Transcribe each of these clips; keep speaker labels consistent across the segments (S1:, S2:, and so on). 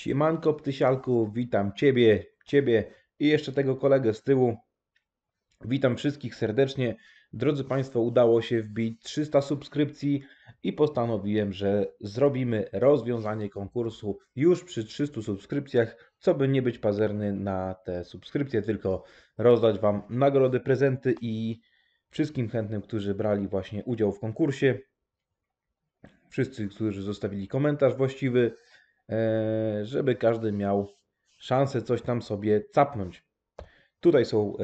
S1: Siemanko Ptysialku, witam Ciebie, Ciebie i jeszcze tego kolegę z tyłu. Witam wszystkich serdecznie. Drodzy Państwo, udało się wbić 300 subskrypcji i postanowiłem, że zrobimy rozwiązanie konkursu już przy 300 subskrypcjach, co by nie być pazerny na te subskrypcje, tylko rozdać Wam nagrody, prezenty i wszystkim chętnym, którzy brali właśnie udział w konkursie. Wszyscy, którzy zostawili komentarz właściwy, E, żeby każdy miał szansę coś tam sobie capnąć. Tutaj są e,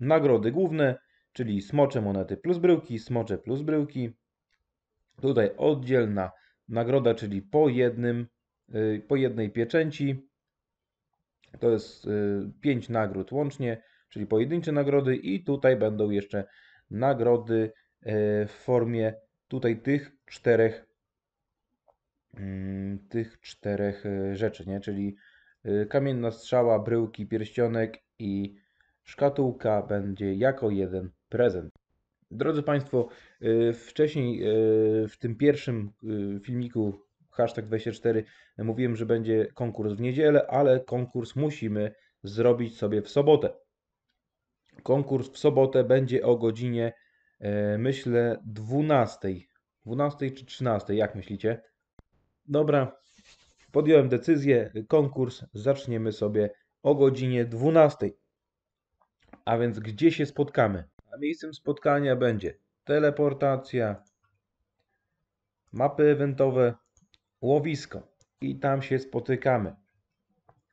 S1: nagrody główne, czyli smocze monety plus bryłki, smocze plus bryłki. Tutaj oddzielna nagroda, czyli po, jednym, e, po jednej pieczęci. To jest 5 nagród łącznie, czyli pojedyncze nagrody i tutaj będą jeszcze nagrody w formie tutaj tych czterech Mm, tych czterech e, rzeczy, nie? czyli e, kamienna strzała, bryłki, pierścionek i szkatułka będzie jako jeden prezent. Drodzy Państwo, e, wcześniej w tym pierwszym filmiku hashtag 24 mówiłem, że będzie konkurs w niedzielę, ale konkurs musimy zrobić sobie w sobotę. Konkurs w sobotę będzie o godzinie, myślę, 12. 12 czy 13, jak myślicie? dobra, podjąłem decyzję, konkurs zaczniemy sobie o godzinie 12. A więc gdzie się spotkamy? A miejscem spotkania będzie teleportacja, mapy eventowe, łowisko i tam się spotykamy.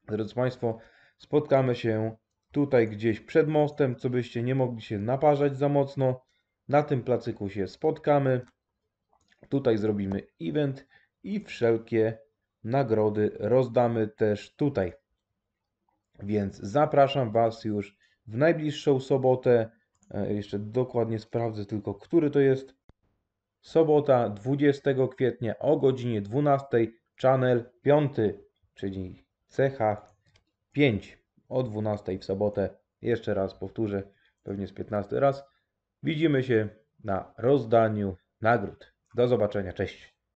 S1: Drodzy Państwo, spotkamy się tutaj gdzieś przed mostem, co byście nie mogli się naparzać za mocno. Na tym placyku się spotkamy. Tutaj zrobimy event i wszelkie nagrody rozdamy też tutaj. Więc zapraszam Was już w najbliższą sobotę. E, jeszcze dokładnie sprawdzę tylko, który to jest. Sobota 20 kwietnia o godzinie 12 Channel 5, czyli CH5 o 12 w sobotę. Jeszcze raz powtórzę, pewnie z 15 raz. Widzimy się na rozdaniu nagród. Do zobaczenia, cześć.